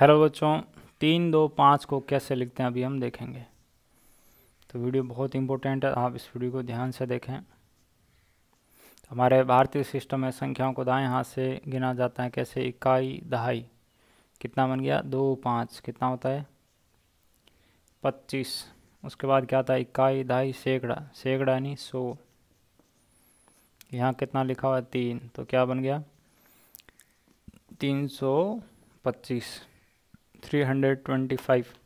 hello बच्चों तीन दो पाँच को कैसे लिखते हैं अभी हम देखेंगे तो वीडियो बहुत इंपॉर्टेंट है आप इस वीडियो को ध्यान से देखें हमारे भारतीय सिस्टम में संख्याओं को दाएं हाथ से गिना जाता है कैसे इकाई दहाई कितना बन गया दो पाँच कितना होता है पच्चीस उसके बाद क्या आता है इकाई दहाई सैकड़ा सैकड़ा यानी सौ यहाँ कितना लिखा हुआ है तीन तो क्या बन गया तीन सौ पच्चीस 325